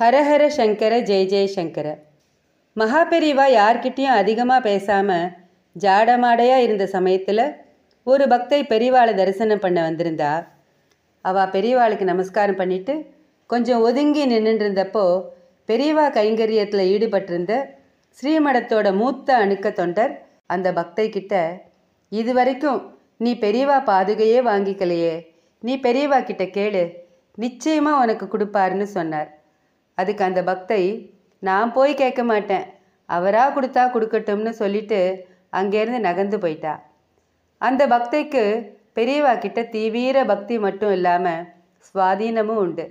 ஹரஹர சங்கர ஜெய ஜெயசங்கர மகாபெரிவா யார்கிட்டேயும் அதிகமாக பேசாமல் ஜாடமாடையாக இருந்த சமயத்தில் ஒரு பக்தை பெரியவாளை தரிசனம் பண்ண வந்திருந்தா அவள் பெரியவாளுக்கு நமஸ்காரம் பண்ணிவிட்டு கொஞ்சம் ஒதுங்கி நின்றுருந்தப்போ பெரியவா கைங்கரியத்தில் ஈடுபட்டிருந்த ஸ்ரீமடத்தோட மூத்த அணுக்க தொண்டர் அந்த பக்தை கிட்ட இது வரைக்கும் நீ பெரியவா பாதுகையே வாங்கிக்கலையே நீ பெரியவா கிட்ட கேளு நிச்சயமாக உனக்கு கொடுப்பாருன்னு சொன்னார் அதுக்கு அந்த பக்தை நான் போய் கேட்க மாட்டேன் அவராக கொடுத்தா கொடுக்கட்டும்னு சொல்லிட்டு அங்கேருந்து நகர்ந்து போயிட்டா அந்த பக்தைக்கு பெரியவா கிட்ட தீவிர பக்தி மட்டும் இல்லாமல் சுவாதீனமும் உண்டு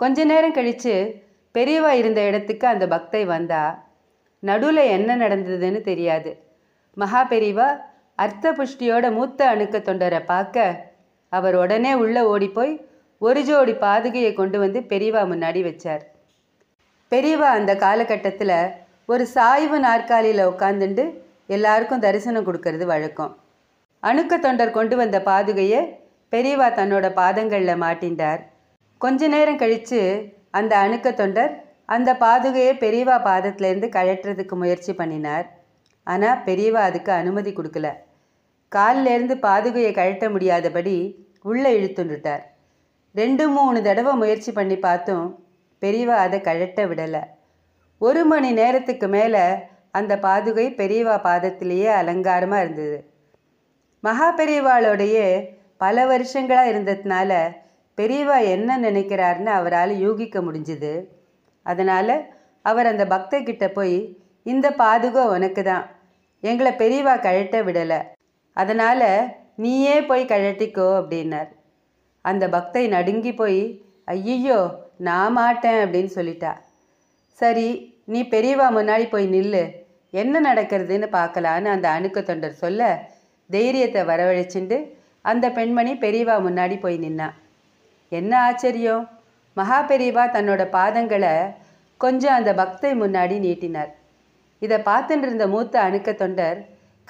கொஞ்ச நேரம் கழித்து பெரியவா இருந்த இடத்துக்கு அந்த பக்தை வந்தா நடுவில் என்ன நடந்ததுன்னு தெரியாது மகா பெரியவா அர்த்த புஷ்டியோட மூத்த அணுக்க தொண்டரை பார்க்க அவர் உடனே உள்ளே ஓடிப்போய் ஒரு ஜோடி பாதுகையை கொண்டு வந்து பெரியவா முன்னாடி வச்சார் பெரியவா அந்த காலகட்டத்தில் ஒரு சாய்வு நாற்காலியில் உட்காந்துண்டு எல்லாருக்கும் தரிசனம் கொடுக்கறது வழக்கம் அணுக்க தொண்டர் கொண்டு வந்த பாதுகையை பெரியவா தன்னோட பாதங்களில் மாட்டின்றார் கொஞ்ச நேரம் கழித்து அந்த அணுக்க தொண்டர் அந்த பாதுகையை பெரியவா பாதத்திலேருந்து கழட்டுறதுக்கு முயற்சி பண்ணினார் ஆனால் பெரியவா அதுக்கு அனுமதி கொடுக்கல காலிலேருந்து பாதுகையை கழட்ட முடியாதபடி உள்ளே இழுத்துண்டுட்டார் ரெண்டு மூணு தடவை முயற்சி பண்ணி பார்த்தும் பெரியவா அதை கழட்ட விடலை ஒரு மணி நேரத்துக்கு மேலே அந்த பாதுகை பெரியவா பாதத்திலேயே அலங்காரமாக இருந்தது மகா பெரியவாளோடையே பல வருஷங்களாக இருந்ததுனால பெரியவா என்ன நினைக்கிறாருன்னு அவரால் யூகிக்க முடிஞ்சுது அதனால் அவர் அந்த பக்தர்கிட்ட போய் இந்த பாதுகை உனக்கு தான் எங்களை பெரியவா கழட்ட விடலை அதனால் நீயே போய் கழட்டிக்கோ அப்படின்னார் அந்த பக்தை நடுங்கி போய் ஐயோ நான் மாட்டேன் அப்படின்னு சொல்லிட்டா சரி நீ பெரியவா முன்னாடி போய் நில்லு என்ன நடக்கிறதுன்னு பார்க்கலான்னு அந்த அணுக்க தொண்டர் சொல்ல தைரியத்தை வரவழைச்சிண்டு அந்த பெண்மணி பெரியவா முன்னாடி போய் நின்னா என்ன ஆச்சரியம் மகா பெரியவா தன்னோட பாதங்களை கொஞ்சம் அந்த பக்தை முன்னாடி நீட்டினார் இதை பார்த்துட்டு இருந்த மூத்த அணுக்க தொண்டர்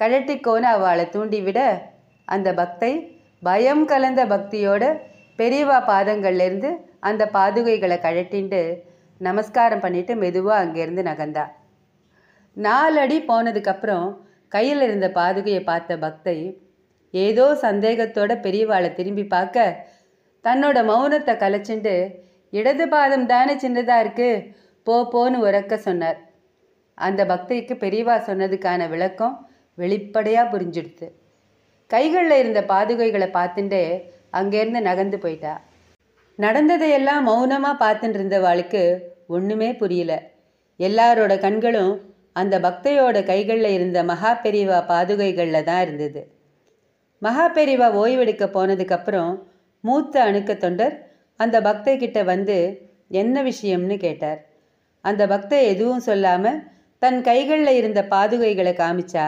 கழட்டிக்கோன்னு அவளை தூண்டிவிட அந்த பக்தை பயம் கலந்த பக்தியோடு பெரியவா பாதங்கள்லேருந்து அந்த பாதுகைகளை கழட்டின்ட்டு நமஸ்காரம் பண்ணிட்டு மெதுவாக அங்கேருந்து நகர்ந்தா நாலடி போனதுக்கப்புறம் கையில் இருந்த பாதுகையை பார்த்த பக்தை ஏதோ சந்தேகத்தோட பெரியவாளை திரும்பி பார்க்க தன்னோட மௌனத்தை கலைச்சிண்டு இடது பாதம் தானே சின்னதாக இருக்குது போ போன்னு உறக்க சொன்னார் அந்த பக்தைக்கு பெரியவா சொன்னதுக்கான விளக்கம் வெளிப்படையாக புரிஞ்சிடுது கைகளில் இருந்த பாதுகைகளை பார்த்துட்டு அங்கேருந்து நகர்ந்து போயிட்டா நடந்ததையெல்லாம் மௌனமாக பார்த்துட்டு இருந்தவாளுக்கு ஒன்றுமே புரியல எல்லாரோட கண்களும் அந்த பக்தையோட கைகளில் இருந்த மகா பெரிவா பாதுகைகளில் தான் இருந்தது மகா பெரிவா ஓய்வெடுக்க போனதுக்கப்புறம் மூத்த அணுக்க தொண்டர் அந்த பக்தை கிட்ட வந்து என்ன விஷயம்னு கேட்டார் அந்த பக்தை எதுவும் சொல்லாமல் தன் கைகளில் இருந்த பாதுகைகளை காமிச்சா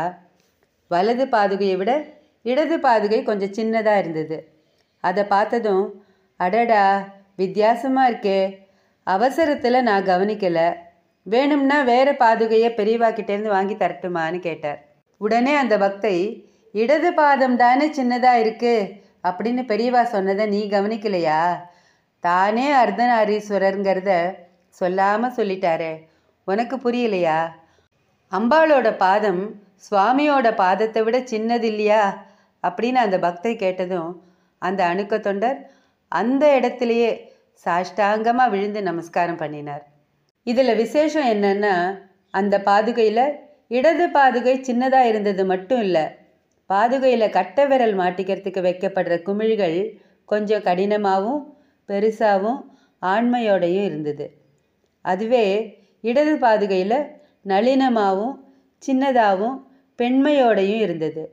வலது பாதுகையை விட இடது பாதுகை கொஞ்சம் சின்னதாக இருந்தது அதை பார்த்ததும் அடடா வித்தியாசமாக இருக்கே அவசரத்தில் நான் கவனிக்கலை வேணும்னா வேறு பாதுகையை பெரியவா கிட்டேருந்து வாங்கி தரட்டுமான்னு கேட்டார் உடனே அந்த பக்தை இடது பாதம் தானே சின்னதாக இருக்குது அப்படின்னு பெரியவா சொன்னதை நீ கவனிக்கலையா தானே அர்த்தநாரீஸ்வரருங்கிறத சொல்லாமல் சொல்லிட்டாரே உனக்கு புரியலையா அம்பாளோட பாதம் சுவாமியோட பாதத்தை விட சின்னது இல்லையா அப்படின்னு அந்த பக்தை கேட்டதும் அந்த அணுக்க தொண்டர் அந்த இடத்திலேயே சாஷ்டாங்கமாக விழுந்து நமஸ்காரம் பண்ணினார் இதில் விசேஷம் என்னென்னா அந்த பாதுகையில் இடது பாதுகை சின்னதாக இருந்தது மட்டும் இல்லை பாதுகையில் கட்ட விரல் மாட்டிக்கிறதுக்கு வைக்கப்படுற குமிழ்கள் கொஞ்சம் கடினமாகவும் பெருசாகவும் ஆண்மையோடையும் இருந்தது அதுவே இடது பாதுகையில் நளினமாகவும் சின்னதாகவும் பெண்மையோடையும் இருந்தது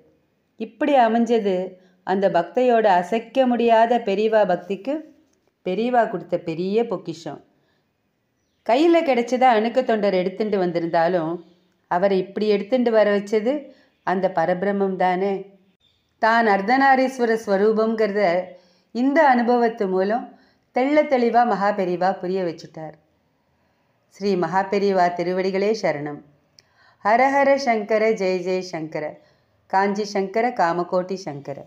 இப்படி அமைஞ்சது அந்த பக்தையோட அசைக்க முடியாத பெரியவா பக்திக்கு பெரியவா கொடுத்த பெரிய பொக்கிஷம் கையில் கிடைச்சதா அணுக்க தொண்டர் எடுத்துட்டு வந்திருந்தாலும் அவரை இப்படி எடுத்துட்டு வர வச்சது அந்த பரபிரமம் தானே தான் அர்த்தநாரீஸ்வர ஸ்வரூபங்கிறத இந்த அனுபவத்து மூலம் தெள்ள தெளிவாக மகா பெரிவா புரிய வச்சுட்டார் ஸ்ரீ மகா பெரிவா திருவடிகளே சரணம் ஹரஹர சங்கர ஜெய ஜெய சங்கர காஞ்சி சங்கர காமகோட்டி சங்கரை